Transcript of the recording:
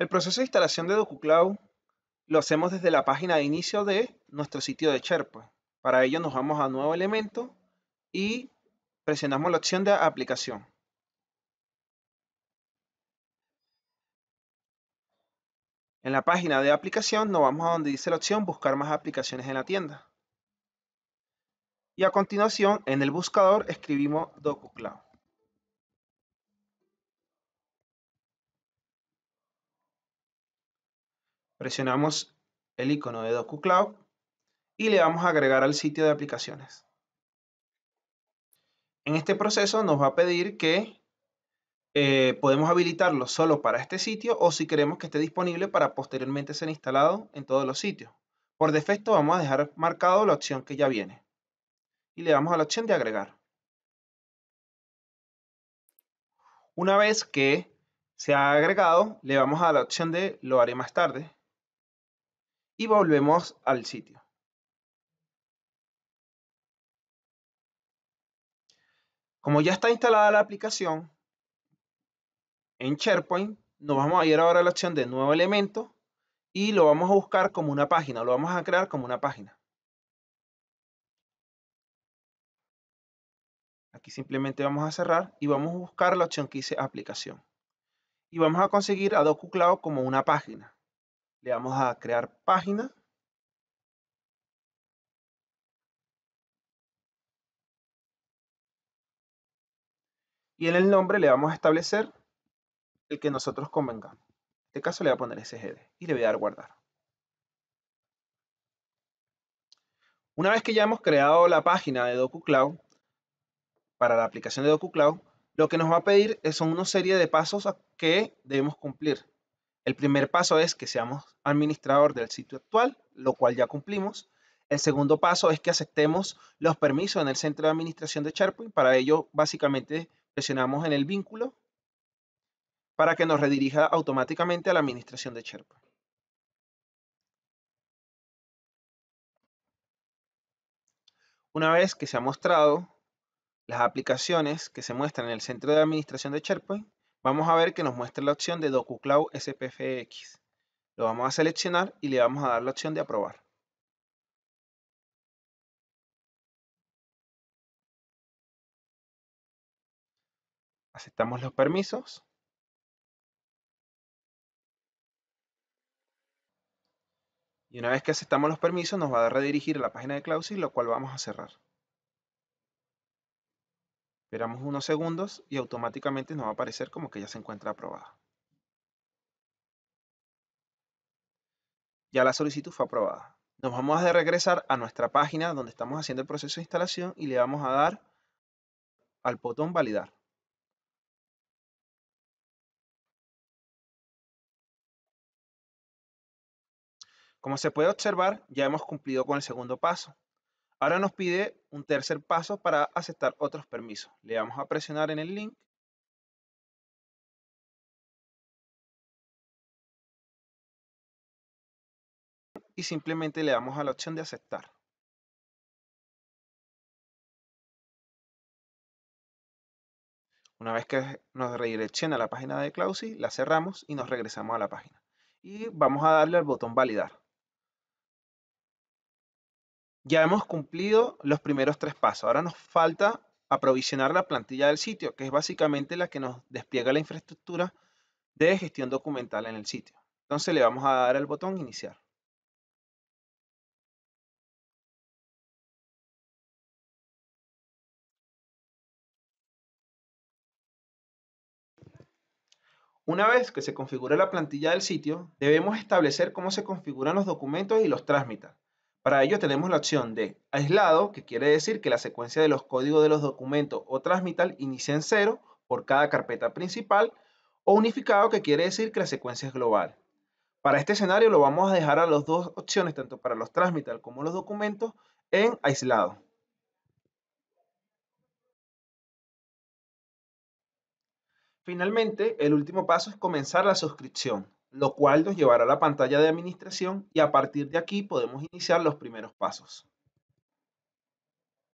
El proceso de instalación de DocuCloud lo hacemos desde la página de inicio de nuestro sitio de Sherpa. Para ello nos vamos a Nuevo Elemento y presionamos la opción de Aplicación. En la página de aplicación nos vamos a donde dice la opción Buscar más aplicaciones en la tienda. Y a continuación en el buscador escribimos DocuCloud. Presionamos el icono de DocuCloud y le vamos a agregar al sitio de aplicaciones. En este proceso nos va a pedir que eh, podemos habilitarlo solo para este sitio o si queremos que esté disponible para posteriormente ser instalado en todos los sitios. Por defecto vamos a dejar marcado la opción que ya viene y le damos a la opción de agregar. Una vez que se ha agregado, le vamos a la opción de lo haré más tarde y volvemos al sitio. Como ya está instalada la aplicación, en SharePoint nos vamos a ir ahora a la opción de nuevo elemento y lo vamos a buscar como una página, lo vamos a crear como una página. Aquí simplemente vamos a cerrar y vamos a buscar la opción que dice aplicación. Y vamos a conseguir a DocuCloud como una página. Le vamos a crear página. Y en el nombre le vamos a establecer el que nosotros convengamos. En este caso le voy a poner SGD y le voy a dar guardar. Una vez que ya hemos creado la página de DocuCloud, para la aplicación de DocuCloud, lo que nos va a pedir son una serie de pasos que debemos cumplir. El primer paso es que seamos administrador del sitio actual, lo cual ya cumplimos. El segundo paso es que aceptemos los permisos en el centro de administración de SharePoint. Para ello, básicamente presionamos en el vínculo para que nos redirija automáticamente a la administración de SharePoint. Una vez que se han mostrado las aplicaciones que se muestran en el centro de administración de SharePoint, Vamos a ver que nos muestra la opción de DocuCloud SPFX. Lo vamos a seleccionar y le vamos a dar la opción de aprobar. Aceptamos los permisos. Y una vez que aceptamos los permisos nos va a redirigir a la página de Clausis, lo cual vamos a cerrar. Esperamos unos segundos y automáticamente nos va a aparecer como que ya se encuentra aprobada. Ya la solicitud fue aprobada. Nos vamos a regresar a nuestra página donde estamos haciendo el proceso de instalación y le vamos a dar al botón validar. Como se puede observar, ya hemos cumplido con el segundo paso. Ahora nos pide un tercer paso para aceptar otros permisos. Le vamos a presionar en el link. Y simplemente le damos a la opción de aceptar. Una vez que nos redirecciona a la página de Clausi, la cerramos y nos regresamos a la página. Y vamos a darle al botón validar. Ya hemos cumplido los primeros tres pasos. Ahora nos falta aprovisionar la plantilla del sitio, que es básicamente la que nos despliega la infraestructura de gestión documental en el sitio. Entonces le vamos a dar el botón iniciar. Una vez que se configure la plantilla del sitio, debemos establecer cómo se configuran los documentos y los trámites. Para ello tenemos la opción de aislado, que quiere decir que la secuencia de los códigos de los documentos o transmital inicia en cero por cada carpeta principal, o unificado, que quiere decir que la secuencia es global. Para este escenario lo vamos a dejar a las dos opciones, tanto para los transmital como los documentos, en aislado. Finalmente, el último paso es comenzar la suscripción lo cual nos llevará a la pantalla de administración y a partir de aquí podemos iniciar los primeros pasos.